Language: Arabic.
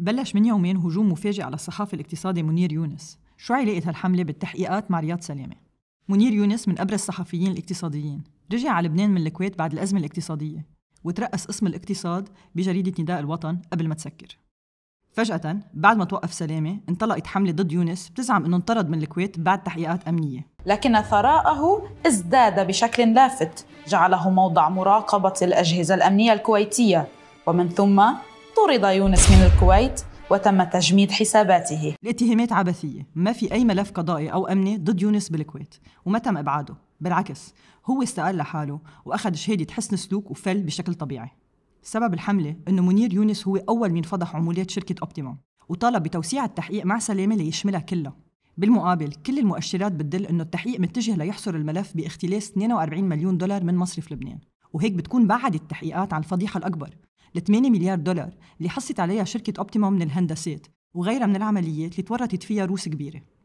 بلش من يومين هجوم مفاجئ على الصحافي الاقتصادي منير يونس شو علاقة هالحملة بالتحقيقات مع رياض سلامة؟ منير يونس من أبرز الصحفيين الاقتصاديين رجع على لبنان من الكويت بعد الأزمة الاقتصادية وترأس قسم الاقتصاد بجريدة نداء الوطن قبل ما تسكر فجأة بعد ما توقف سلامة انطلقت حملة ضد يونس بتزعم انه انطرد من الكويت بعد تحقيقات أمنية لكن ثراءه ازداد بشكل لافت جعله موضع مراقبة الأجهزة الأمنية الكويتية ومن ثم طرد يونس من الكويت وتم تجميد حساباته الاتهامات عبثية ما في أي ملف قضائي أو أمني ضد يونس بالكويت وما تم إبعاده بالعكس هو استقال لحاله وأخذ شهادة حسن سلوك وفل بشكل طبيعي سبب الحملة أنه منير يونس هو أول من فضح عمولات شركة أوبتيموم وطالب بتوسيع التحقيق مع سلامة ليشملها كلها بالمقابل كل المؤشرات بتدل أنه التحقيق متجه ليحصر الملف باختلاس 42 مليون دولار من مصرف لبنان وهيك بتكون بعد التحقيقات عن الفضيحة الأكبر ل 8 مليار دولار اللي حصت عليها شركة أوبتيما من الهندسات وغيرها من العمليات اللي تورطت فيها روس كبيرة